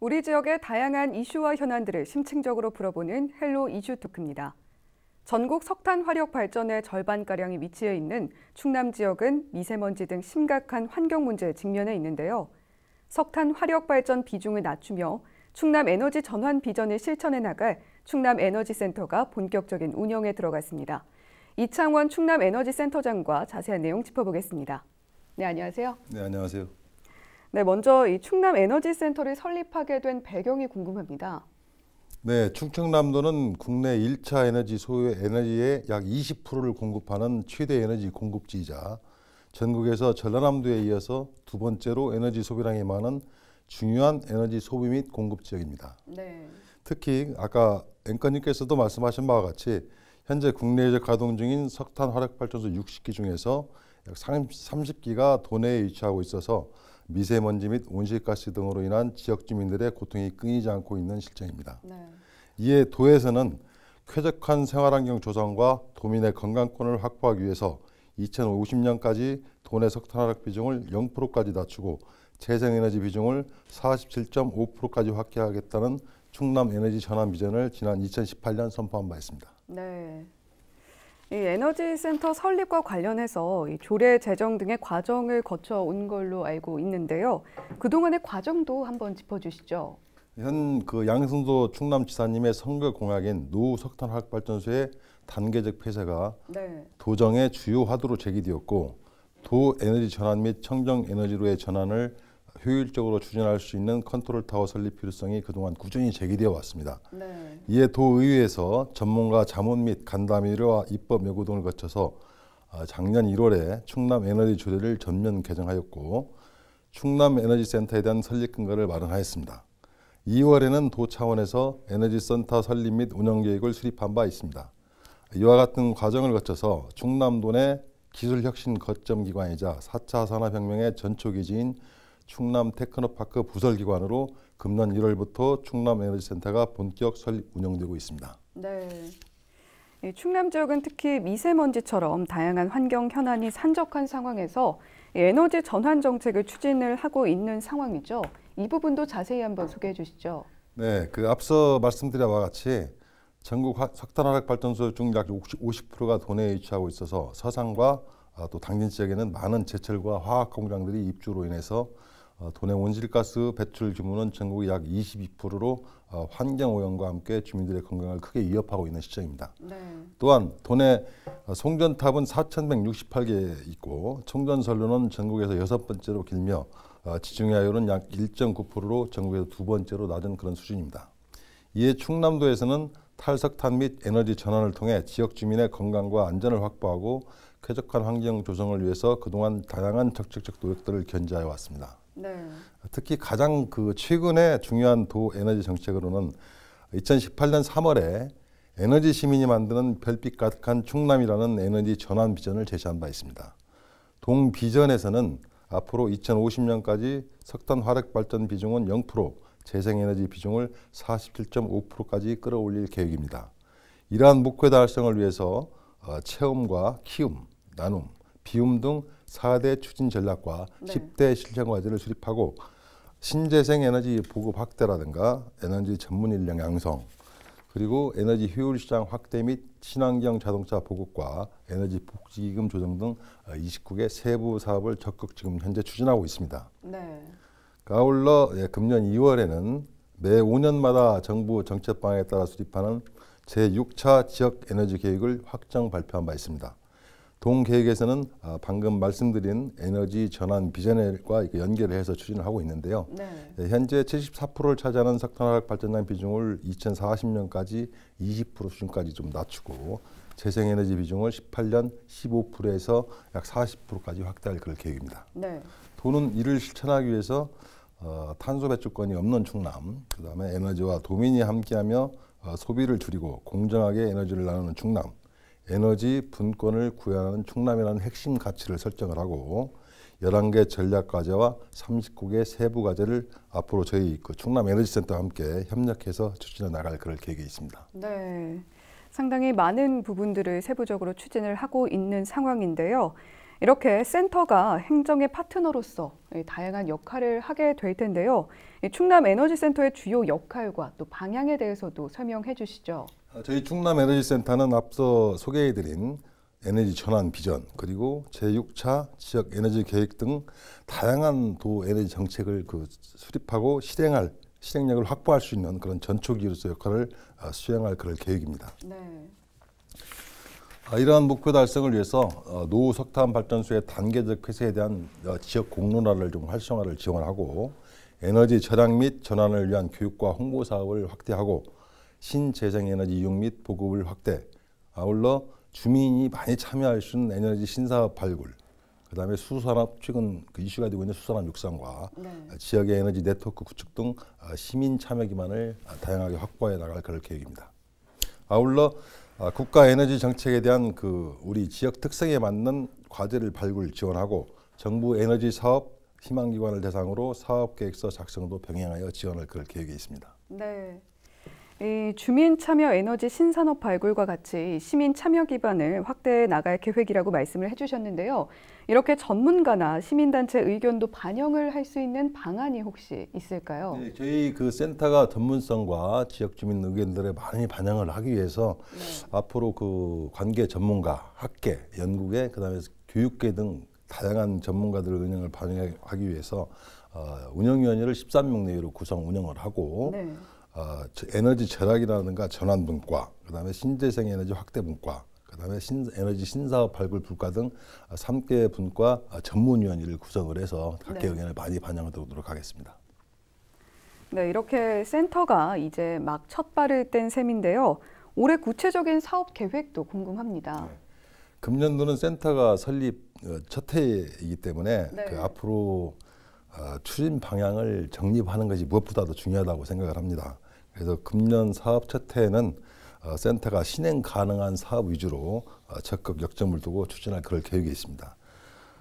우리 지역의 다양한 이슈와 현안들을 심층적으로 풀어보는 헬로 이슈 토크입니다. 전국 석탄 화력 발전의 절반가량이 위치해 있는 충남 지역은 미세먼지 등 심각한 환경 문제에 직면해 있는데요. 석탄 화력 발전 비중을 낮추며 충남 에너지 전환 비전을 실천해 나갈 충남 에너지 센터가 본격적인 운영에 들어갔습니다. 이창원 충남 에너지 센터장과 자세한 내용 짚어보겠습니다. 네, 안녕하세요. 네, 안녕하세요. 네, 먼저 이 충남 에너지 센터를 설립하게 된 배경이 궁금합니다. 네, 충청남도는 국내 1차 에너지 소유 에너지의 약 20%를 공급하는 최대 에너지 공급지이자 전국에서 전라남도에 이어서 두 번째로 에너지 소비량이 많은 중요한 에너지 소비 및 공급 지역입니다. 네. 특히 아까 앵커님께서도 말씀하신 바와 같이 현재 국내에서 가동 중인 석탄 화력 발전소 60기 중에서 약 30기가 도내에 위치하고 있어서 미세먼지 및 온실가스 등으로 인한 지역 주민들의 고통이 끊이지 않고 있는 실정입니다. 네. 이에 도에서는 쾌적한 생활환경 조성과 도민의 건강권을 확보하기 위해서 2050년까지 돈의 석탄화력 비중을 0%까지 낮추고 재생에너지 비중을 47.5%까지 확대하겠다는 충남 에너지 전환 비전을 지난 2018년 선포한 바 있습니다. 네. 이 에너지센터 설립과 관련해서 이 조례 제정 등의 과정을 거쳐 온 걸로 알고 있는데요. 그동안의 과정도 한번 짚어주시죠. 현그 양승도 충남지사님의 선거 공약인 노 석탄 화학 발전소의 단계적 폐쇄가 네. 도정의 주요 화두로 제기되었고 도 에너지 전환 및 청정 에너지로의 전환을 효율적으로 추진할 수 있는 컨트롤 타워 설립 필요성이 그동안 꾸준히 제기되어 왔습니다. 네. 이에 도의회에서 전문가 자문 및 간담회와 입법 요구 등을 거쳐서 아, 작년 1월에 충남 에너지 조례를 전면 개정하였고 충남 에너지 센터에 대한 설립 근거를 마련하였습니다. 2월에는 도 차원에서 에너지 센터 설립 및 운영 계획을 수립한 바 있습니다. 이와 같은 과정을 거쳐서 충남도 내 기술혁신 거점 기관이자 4차 산업혁명의 전초기지인 충남 테크노파크 부설기관으로 금년 1월부터 충남에너지센터가 본격 설립 운영되고 있습니다. 네. 충남 지역은 특히 미세먼지처럼 다양한 환경 현안이 산적한 상황에서 에너지 전환 정책을 추진을 하고 있는 상황이죠. 이 부분도 자세히 한번 소개해 주시죠. 네, 그 앞서 말씀드린 바와 같이 전국 석탄화학 발전소 중 약 50%가 도내에 위치하고 있어서 서산과 아, 또 당진 지역에는 많은 제철과 화학 공장들이 입주로 인해서 어, 도내 온실가스 배출 규모는 전국의 약 22%로 어, 환경 오염과 함께 주민들의 건강을 크게 위협하고 있는 시점입니다. 네. 또한 도내 어, 송전탑은 4,168개 있고 청전선로는 전국에서 여섯 번째로 길며 지중해하율은 약 1.9%로 전국에서 두 번째로 낮은 그런 수준입니다. 이에 충남도에서는 탈석탄 및 에너지 전환을 통해 지역 주민의 건강과 안전을 확보하고 쾌적한 환경 조성을 위해서 그동안 다양한 적극적 노력들을 견제해 왔습니다. 네. 특히 가장 그 최근에 중요한 도 에너지 정책으로는 2018년 3월에 에너지 시민이 만드는 별빛 가득한 충남이라는 에너지 전환 비전을 제시한 바 있습니다. 동 비전에서는 앞으로 2050년까지 석탄 화력 발전 비중은 0%, 재생에너지 비중을 47.5%까지 끌어올릴 계획입니다. 이러한 목표 달성을 위해서 어, 체험과 키움, 나눔, 비움 등 사대 추진 전략과 네. 십대 실천 과제를 수립하고 신재생 에너지 보급 확대라든가 에너지 전문 인력 양성 그리고 에너지 효율 시장 확대 및 친환경 자동차 보급과 에너지 복지기금 조정 등 29개 어, 세부 사업을 적극 지금 현재 추진하고 있습니다. 네. 아울러 예, 금년 2월에는 매 5년마다 정부 정책 방향에 따라 수립하는 제6차 지역 에너지 계획을 확정 발표한 바 있습니다. 동계획에서는 아, 방금 말씀드린 에너지 전환 비전과 연결를 해서 추진을 하고 있는데요. 네. 예, 현재 74%를 차지하는 석탄화학 발전장 비중을 2040년까지 20% 수준까지 좀 낮추고 재생에너지 비중을 18년 15%에서 약 40%까지 확대할 그럴 계획입니다. 네. 도는 이를 실천하기 위해서 어, 탄소 배출권이 없는 충남, 그다음에 에너지와 도민이 함께하며 어, 소비를 줄이고 공정하게 에너지를 나누는 충남, 에너지 분권을 구현하는 충남이라는 핵심 가치를 설정을 하고 11개 전략과제와 39개 세부과제를 앞으로 저희 그 충남에너지센터와 함께 협력해서 추진해 나갈 그럴 계획이 있습니다. 네. 상당히 많은 부분들을 세부적으로 추진을 하고 있는 상황인데요. 이렇게 센터가 행정의 파트너로서 다양한 역할을 하게 될 텐데요. 충남에너지센터의 주요 역할과 또 방향에 대해서도 설명해 주시죠. 아, 저희 충남 에너지 센터는 앞서 소개해드린 에너지 전환 비전 그리고 제6차 지역 에너지 계획 등 다양한 도 에너지 정책을 그 수립하고 실행할 실행력을 확보할 수 있는 그런 전초기로서 역할을 아, 수행할 그런 계획입니다. 네. 아, 이러한 목표 달성을 위해서 어, 노후 석탄 발전소의 단계적 회수에 대한 어, 지역 공론화를 좀 활성화를 지원하고 에너지 절약 및 전환을 위한 교육과 홍보 사업을 확대하고 신재생 에너지 이용 및 보급을 확대, 아울러 주민이 많이 참여할 수 있는 에너지 신사업 발굴, 그다음에 수산업 최근 그 이슈가 되고 있는 수산업 육성과 네. 지역의 에너지 네트워크 구축 등 아, 시민 참여 기반을 아, 다양하게 확보해 나갈 그럴 계획입니다. 아울러 아, 국가 에너지 정책에 대한 그 우리 지역 특성에 맞는 과제를 발굴 지원하고 정부 에너지 사업 희망 기관을 대상으로 사업 계획서 작성도 병행하여 지원할 그럴 계획이 있습니다. 네. 이 주민 참여 에너지 신산업 발굴과 같이 시민 참여 기반을 확대해 나갈 계획이라고 말씀을 해주셨는데요. 이렇게 전문가나 시민단체 의견도 반영을 할 수 있는 방안이 혹시 있을까요? 네, 저희 그 센터가 전문성과 지역 주민 의견들에 많이 반영을 하기 위해서 네. 앞으로 그 관계 전문가, 학계, 연구계, 그다음에 교육계 등 다양한 전문가들 의견을 반영하기 위해서 어, 운영위원회를 13명 내외로 구성 운영을 하고. 네. 어, 에너지 절약이라든가 전환 분과, 그다음에 신재생 에너지 확대 분과, 그다음에 신, 에너지 신사업 발굴 분과 등 3개 어, 분과 어, 전문위원회를 구성을 해서 각계 네. 의견을 많이 반영하도록 하겠습니다. 네, 이렇게 센터가 이제 막첫 발을 뗀 셈인데요. 올해 구체적인 사업 계획도 궁금합니다. 네. 금년도는 센터가 설립 어, 첫 해이기 때문에 네. 그 앞으로 추진 방향을 정립하는 것이 무엇보다도 중요하다고 생각을 합니다. 그래서 금년 사업 첫해에는 어, 센터가 실행 가능한 사업 위주로 어, 적극 역점을 두고 추진할 그럴 계획이 있습니다.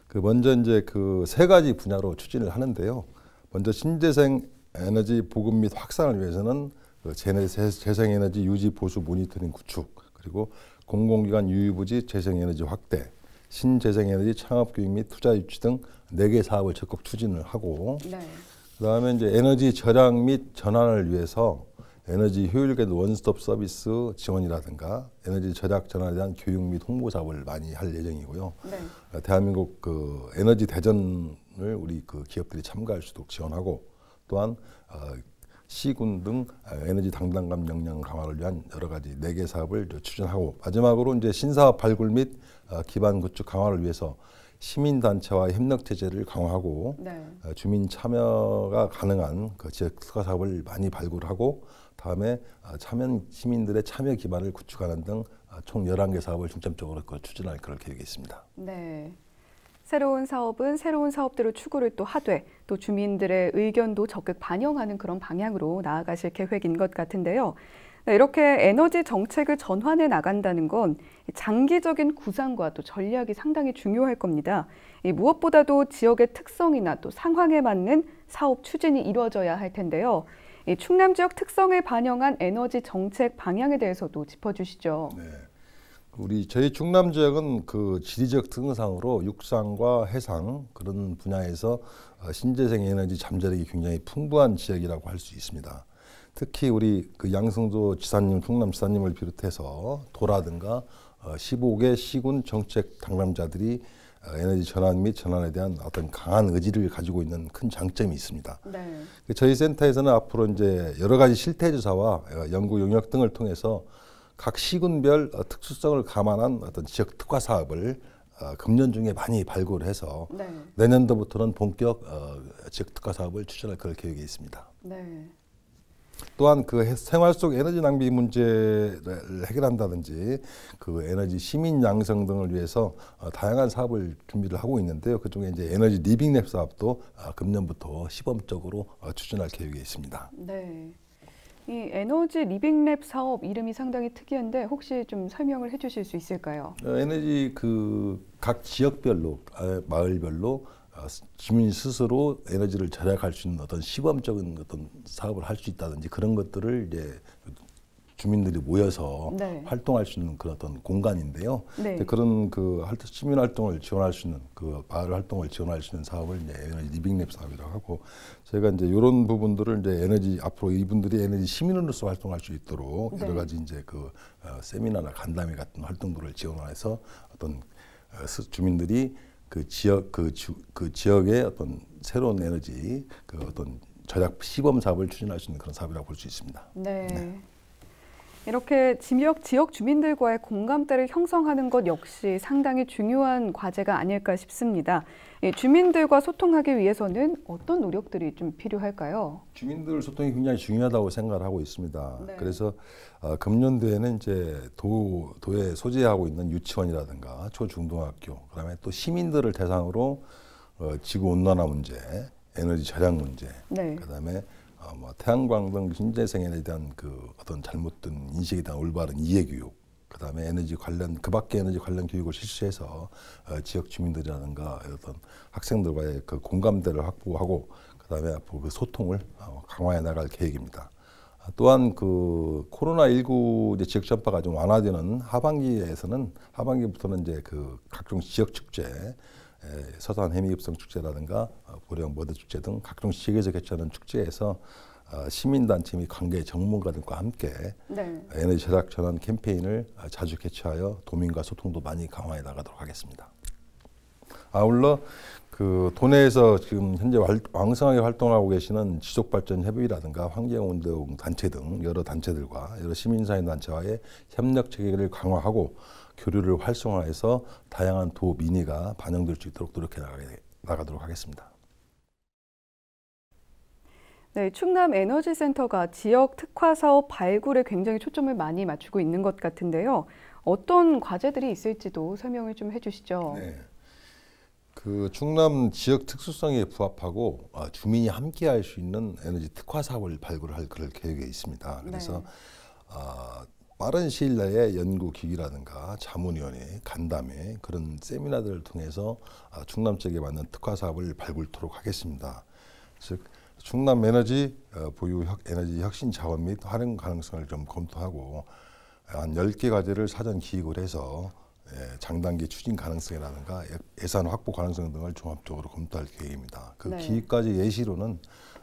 그 먼저 이제 그 세 가지 분야로 추진을 하는데요. 먼저 신재생 에너지 보급 및 확산을 위해서는 그 재생에너지 유지 보수 모니터링 구축 그리고 공공기관 유휴부지 재생에너지 확대 신재생에너지 창업 교육 및 투자 유치 등 네 개 사업을 적극 추진을 하고 네. 그다음에 이제 에너지 절약 및 전환을 위해서 에너지 효율적도 원스톱 서비스 지원이라든가 에너지 절약 전환에 대한 교육 및 홍보 작업을 많이 할 예정이고요. 네. 그러니까 대한민국 그 에너지 대전을 우리 그 기업들이 참가할 수 있도록 지원하고 또한 어, 시군 등 어, 에너지 당당감 역량 강화를 위한 여러 가지 네개 사업을 추진하고 마지막으로 이제 신사업 발굴 및 어, 기반 구축 강화를 위해서 시민 단체와 협력 체제를 강화하고 네. 어, 주민 참여가 가능한 그 지역 특화 사업을 많이 발굴하고 다음에 아, 참여 시민들의 참여 기반을 구축하는 등총 아, 11개 사업을 중점적으로 그 추진할 그럴 계획이 있습니다. 네. 새로운 사업은 새로운 사업대로 추구를 또 하되 또 주민들의 의견도 적극 반영하는 그런 방향으로 나아가실 계획인 것 같은데요. 네, 이렇게 에너지 정책을 전환해 나간다는 건 장기적인 구상과 또 전략이 상당히 중요할 겁니다. 무엇보다도 지역의 특성이나 또 상황에 맞는 사업 추진이 이루어져야 할 텐데요. 이 충남 지역 특성을 반영한 에너지 정책 방향에 대해서도 짚어주시죠. 네. 우리 저희 충남 지역은 그 지리적 특성으로 육상과 해상 그런 분야에서 어, 신재생 에너지 잠재력이 굉장히 풍부한 지역이라고 할 수 있습니다. 특히 우리 그 양승조 지사님, 충남 지사님을 비롯해서 도라든가 15개 어, 시군 정책 당남자들이 에너지 전환 및 전환에 대한 어떤 강한 의지를 가지고 있는 큰 장점이 있습니다. 네. 그 저희 센터에서는 앞으로 이제 여러 가지 실태 조사와 어, 연구 용역 등을 통해서 각 시군별 어, 특수성을 감안한 어떤 지역 특화 사업을 어, 금년 중에 많이 발굴해서 네. 내년도부터는 본격 지역 특화 사업을 추진할 그럴 계획이 있습니다. 네. 또한 그 생활 속 에너지 낭비 문제를 해결한다든지 그 에너지 시민 양성 등을 위해서 어, 다양한 사업을 준비를 하고 있는데요. 그중에 이제 에너지 리빙랩 사업도 아, 금년부터 시범적으로 어, 추진할 계획에 있습니다. 네. 이 에너지 리빙랩 사업 이름이 상당히 특이한데 혹시 좀 설명을 해주실 수 있을까요? 어, 에너지 그 각 지역별로 아, 마을별로 시민 아, 스스로 에너지를 절약할 수 있는 어떤 시범적인 어떤 사업을 할 수 있다든지 그런 것들을 이제 주민들이 모여서 네. 활동할 수 있는 그런 어떤 공간인데요. 네. 그런 그 시민 활동을 지원할 수 있는 그 마을 활동을 지원할 수 있는 사업을 이제 에너지 리빙랩 사업이라고 하고 저희가 이제 이런 부분들을 이제 에너지 앞으로 이분들이 에너지 시민으로서 활동할 수 있도록 네. 여러 가지 이제 그 어, 세미나나 간담회 같은 활동들을 지원해서 어떤 어, 주민들이 그 지역 그, 주, 그 지역의 어떤 새로운 에너지 그 어떤 절약 시범 사업을 추진할 수 있는 그런 사업이라고 볼 수 있습니다. 네. 네. 이렇게 지역, 지역 주민들과의 공감대를 형성하는 것 역시 상당히 중요한 과제가 아닐까 싶습니다. 주민들과 소통하기 위해서는 어떤 노력들이 좀 필요할까요? 주민들 소통이 굉장히 중요하다고 생각을 하고 있습니다. 네. 그래서 어, 금년도에는 이제 도, 도에 소재하고 있는 유치원이라든가 초중등학교, 그다음에 또 시민들을 대상으로 어, 지구 온난화 문제, 에너지 절약 문제, 네. 그다음에 아마 뭐 태양광등 신재생에 대한 그 어떤 잘못된 인식에 대한 올바른 이해 교육 그다음에 에너지 관련 그밖에 에너지 관련 교육을 실시해서 어, 지역 주민들이라든가 어떤 학생들과의 그 공감대를 확보하고 그다음에 앞으로 그 소통을 어, 강화해 나갈 계획입니다. 아, 또한 그 코로나 19 지역 전파가 좀 완화되는 하반기에서는 하반기부터는 이제 그 각종 지역 축제 서산 해미읍성 축제라든가 어, 고령 머드 축제 등 각종 세계적 개최하는 축제에서 어, 시민단체 및 관계 전문가 들과 함께 네. 에너지 제작 전환 캠페인을 어, 자주 개최하여 도민과 소통도 많이 강화해 나가도록 하겠습니다. 아울러 그 도내에서 지금 현재 왕성하게 활동하고 계시는 지속발전협의라든가 환경운동 단체 등 여러 단체들과 여러 시민사회 단체와의 협력 체계를 강화하고 교류를 활성화해서 다양한 도우 민의가 반영될 수 있도록 노력해 나가도록 하겠습니다. 네, 충남 에너지센터가 지역 특화 사업 발굴에 굉장히 초점을 많이 맞추고 있는 것 같은데요. 어떤 과제들이 있을지도 설명을 좀 해주시죠. 네. 그 충남 지역 특수성에 부합하고 아, 주민이 함께할 수 있는 에너지 특화 사업을 발굴할 그럴 계획에 있습니다. 그래서 네. 아, 빠른 시일 내에 연구기기라든가 자문위원회, 간담회 그런 세미나들을 통해서 아, 충남 지역에 맞는 특화 사업을 발굴토록 하겠습니다. 즉 충남 에너지 어, 보유 에너지 혁신 자원 및 활용 가능성을 좀 검토하고 아, 한 10개 과제를 사전 기획을 해서 예, 장단기 추진 가능성이라든가 예, 예산 확보 가능성 등을 종합적으로 검토할 계획입니다. 그 네. 기획까지 예시로는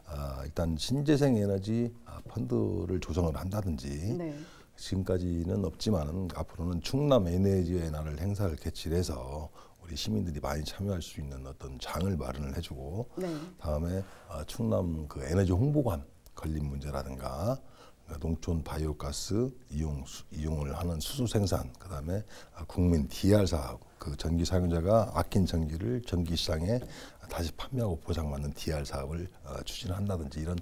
아, 일단 신재생 에너지 펀드를 조성을 한다든지 네. 지금까지는 없지만 앞으로는 충남 에너지의 날을 행사를 개최해서 우리 시민들이 많이 참여할 수 있는 어떤 장을 마련을 해주고 네. 다음에 어, 충남 그 에너지 홍보관 걸린 문제라든가 그러니까 농촌 바이오가스 이용 수, 이용을 하는 수소 생산 그다음에 어, 국민 DR 사업 그 전기 사용자가 아낀 전기를 전기 시장에 다시 판매하고 보장받는 DR 사업을 어, 추진한다든지 이런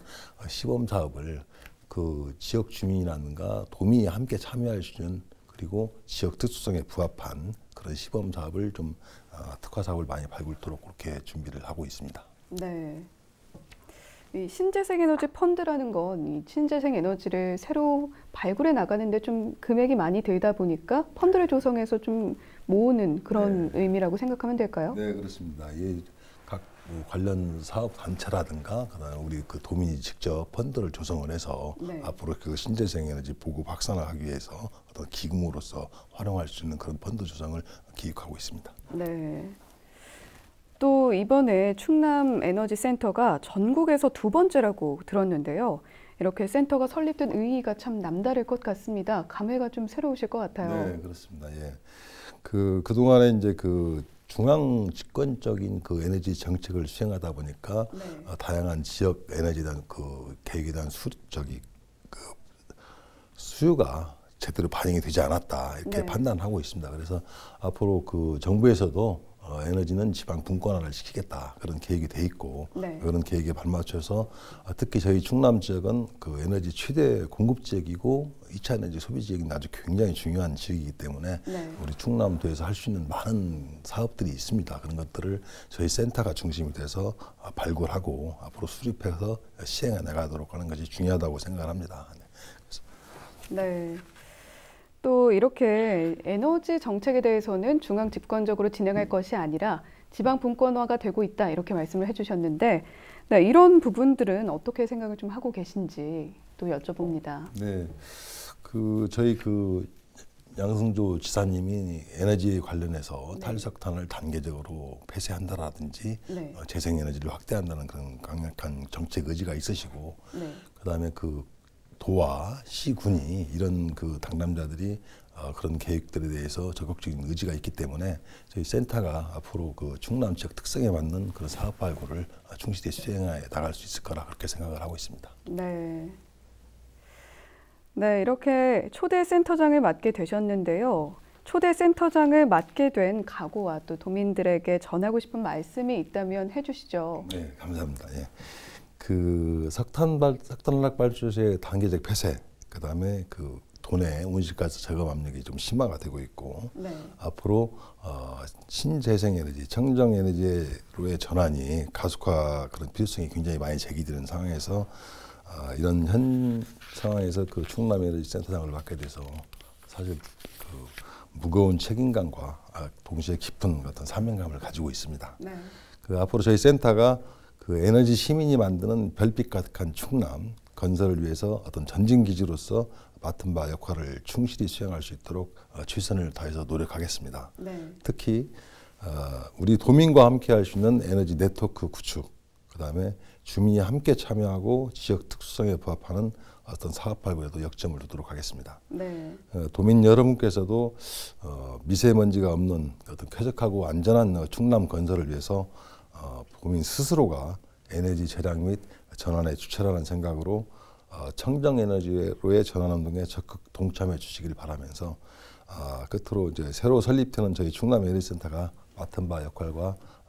시범 사업을 그 지역 주민이라든가 도민이 함께 참여할 수 있는 그리고 지역 특수성에 부합한 그런 시범 사업을 좀 아, 특화 사업을 많이 발굴도록 그렇게 준비를 하고 있습니다. 네. 이 신재생 에너지 펀드라는 건이 신재생 에너지를 새로 발굴해 나가는데 좀 금액이 많이 들다 보니까 펀드를 조성해서 좀 모으는 그런 네. 의미라고 생각하면 될까요? 네, 그렇습니다. 예. 뭐 관련 사업 단체라든가 그다음에 우리 그 도민이 직접 펀드를 조성을 해서 네. 앞으로 그 신재생 에너지 보급 확산하기 을 위해서 어떤 기금으로서 활용할 수 있는 그런 펀드 조성을 기획하고 있습니다. 네. 또 이번에 충남 에너지 센터가 전국에서 두 번째라고 들었는데요. 이렇게 센터가 설립된 의의가 참 남다를 것 같습니다. 감회가 좀 새로우실 것 같아요. 네, 그렇습니다. 예. 그 그동안에 이제 그 중앙 집권적인 그 에너지 정책을 수행하다 보니까 네. 어, 다양한 지역 에너지단그 계획에 대한 수, 적이그 수요가 제대로 반영이 되지 않았다 이렇게 네. 판단하고 있습니다. 그래서 앞으로 그 정부에서도 어, 에너지는 지방 분권화를 시키겠다 그런 계획이 돼 있고 네. 그런 계획에 발맞춰서 어, 특히 저희 충남 지역은 그 에너지 최대 공급 지역이고 2차 에너지 소비 지역이 아주 굉장히 중요한 지역이기 때문에 네. 우리 충남도에서 할 수 있는 많은 사업들이 있습니다. 그런 것들을 저희 센터가 중심이 돼서 아, 발굴하고 앞으로 수립해서 시행해 나가도록 하는 것이 중요하다고 생각합니다. 네. 네. 또 이렇게 에너지 정책에 대해서는 중앙 집권적으로 진행할 것이 아니라 지방 분권화가 되고 있다 이렇게 말씀을 해주셨는데 네, 이런 부분들은 어떻게 생각을 좀 하고 계신지 또 여쭤봅니다. 네, 그 저희 그 양승조 지사님이 에너지 관련해서 네. 탈석탄을 단계적으로 폐쇄한다라든지 네. 어, 재생에너지를 확대한다는 그런 강력한 정책 의지가 있으시고 네. 그다음에 그 도와 시군이 이런 그 당남자들이 어, 그런 계획들에 대해서 적극적인 의지가 있기 때문에 저희 센터가 앞으로 그 충남 지역 특성에 맞는 그런 사업 발굴을 충실히 수행해 나갈 수 있을 거라 그렇게 생각을 하고 있습니다. 네. 네, 이렇게 초대 센터장을 맡게 되셨는데요. 초대 센터장을 맡게 된 각오와 또 도민들에게 전하고 싶은 말씀이 있다면 해주시죠. 네, 감사합니다. 예. 그 석탄 발 석탄락 발주의 단계적 폐쇄, 그다음에 그 돈의 온실가스 저감 압력이 좀 심화가 되고 있고 네. 앞으로 어, 신재생 에너지, 청정 에너지로의 전환이 가속화 그런 필요성이 굉장히 많이 제기되는 상황에서 어, 이런 현 상황에서 그 충남 에너지 센터장을 맡게 돼서 사실 그 무거운 책임감과 아, 동시에 깊은 어떤 사명감을 가지고 있습니다. 네. 그 앞으로 저희 센터가 그 에너지 시민이 만드는 별빛 가득한 충남 건설을 위해서 어떤 전진 기지로서 맡은 바 역할을 충실히 수행할 수 있도록 어, 최선을 다해서 노력하겠습니다. 네. 특히 어, 우리 도민과 함께 할 수 있는 에너지 네트워크 구축, 그 다음에 주민이 함께 참여하고 지역 특수성에 부합하는 어떤 사업 발굴에도 역점을 두도록 하겠습니다. 네. 어, 도민 여러분께서도 미세먼지가 없는 어떤 쾌적하고 안전한 충남 건설을 위해서 어, 국민 스스로가 에너지 절약 및전환의 주체라는 생각으로 어, 청정 에너지로의 전환 운동에 적극 동참해 주시길 바라면서 어, 끝으로 이제 새로 설립되는 저희 충남 에너지센터가 맡은 바 역할과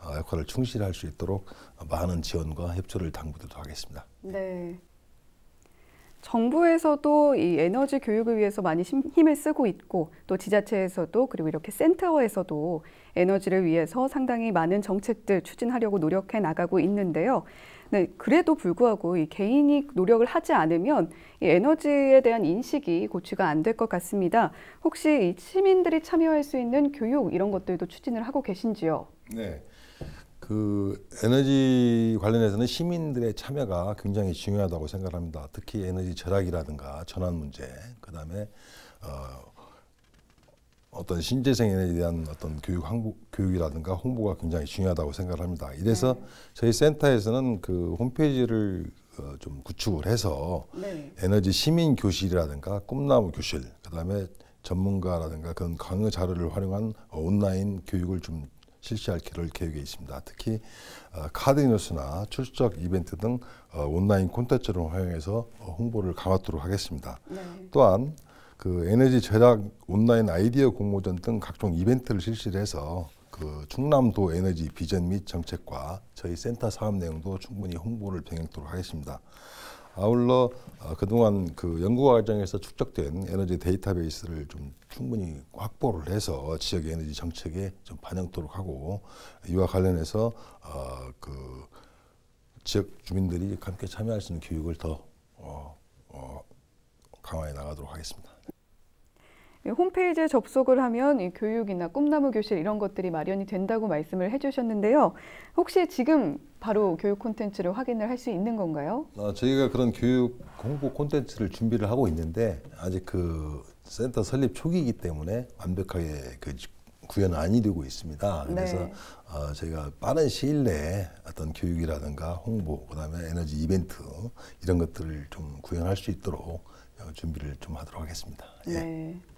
어, 역할을 충실할 수 있도록 많은 지원과 협조를 당부드리도록 하겠습니다. 네. 정부에서도 이 에너지 교육을 위해서 많이 힘을 쓰고 있고 또 지자체에서도 그리고 이렇게 센터에서도 에너지를 위해서 상당히 많은 정책들 추진하려고 노력해 나가고 있는데요. 네, 그래도 불구하고 이 개인이 노력을 하지 않으면 이 에너지에 대한 인식이 고취가 안 될 것 같습니다. 혹시 이 시민들이 참여할 수 있는 교육 이런 것들도 추진을 하고 계신지요? 네. 그 에너지 관련해서는 시민들의 참여가 굉장히 중요하다고 생각합니다. 특히 에너지 절약이라든가 전환 문제, 그다음에 어, 어떤 신재생에너지에 대한 어떤 교육 한부 교육이라든가 홍보가 굉장히 중요하다고 생각합니다. 이래서 네. 저희 센터에서는 그 홈페이지를 어, 좀 구축을 해서 네. 에너지 시민 교실이라든가 꿈나무 교실, 그다음에 전문가라든가 그런 강의 자료를 활용한 온라인 교육을 좀 실시할 계획에 있습니다. 특히 어, 카드뉴스나 출석 이벤트 등 어, 온라인 콘텐츠를 활용해서 어, 홍보를 강화하도록 하겠습니다. 네. 또한 그 에너지 절약 온라인 아이디어 공모전 등 각종 이벤트를 실시해서 그 충남도 에너지 비전 및 정책과 저희 센터 사업 내용도 충분히 홍보를 병행하도록 하겠습니다. 아울러 아, 그동안 그 연구 과정에서 축적된 에너지 데이터베이스를 좀 충분히 확보를 해서 지역의 에너지 정책에 좀 반영토록 하고 이와 관련해서 어, 그 지역 주민들이 함께 참여할 수 있는 교육을 더 어, 어, 강화해 나가도록 하겠습니다. 홈페이지에 접속을 하면 이 교육이나 꿈나무 교실 이런 것들이 마련이 된다고 말씀을 해주셨는데요. 혹시 지금 바로 교육 콘텐츠를 확인을 할 수 있는 건가요? 어, 저희가 그런 교육 홍보 콘텐츠를 준비를 하고 있는데 아직 그 센터 설립 초기이기 때문에 완벽하게 그 구현은 아 되고 있습니다. 네. 그래서 네. 어, 저희가 빠른 시일 내에 어떤 교육이라든가 홍보, 그다음에 에너지 이벤트 이런 것들을 좀 구현할 수 있도록 준비를 좀 하도록 하겠습니다. 예. 네. 예.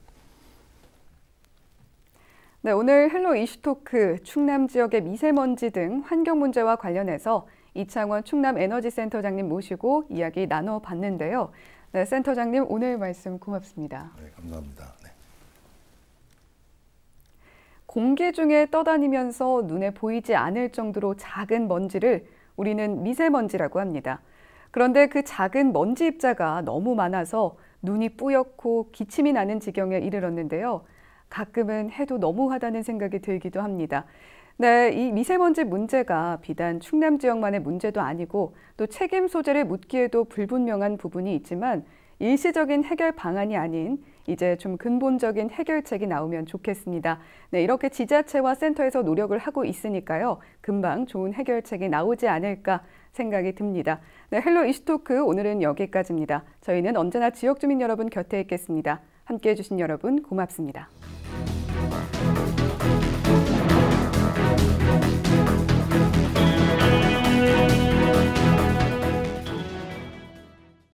네, 오늘 헬로 이슈토크 충남 지역의 미세먼지 등 환경 문제와 관련해서 이창원 충남 에너지 센터장님 모시고 이야기 나눠 봤는데요. 네, 센터장님 오늘 말씀 고맙습니다. 네, 감사합니다. 네. 공기 중에 떠다니면서 눈에 보이지 않을 정도로 작은 먼지를 우리는 미세먼지라고 합니다. 그런데 그 작은 먼지 입자가 너무 많아서 눈이 뿌옇고 기침이 나는 지경에 이르렀는데요. 가끔은 해도 너무하다는 생각이 들기도 합니다. 네, 이 미세먼지 문제가 비단 충남 지역만의 문제도 아니고 또 책임 소재를 묻기에도 불분명한 부분이 있지만 일시적인 해결 방안이 아닌 이제 좀 근본적인 해결책이 나오면 좋겠습니다. 네, 이렇게 지자체와 센터에서 노력을 하고 있으니까요. 금방 좋은 해결책이 나오지 않을까 생각이 듭니다. 네, 헬로 이슈토크 오늘은 여기까지입니다. 저희는 언제나 지역 주민 여러분 곁에 있겠습니다. 함께해 주신 여러분 고맙습니다.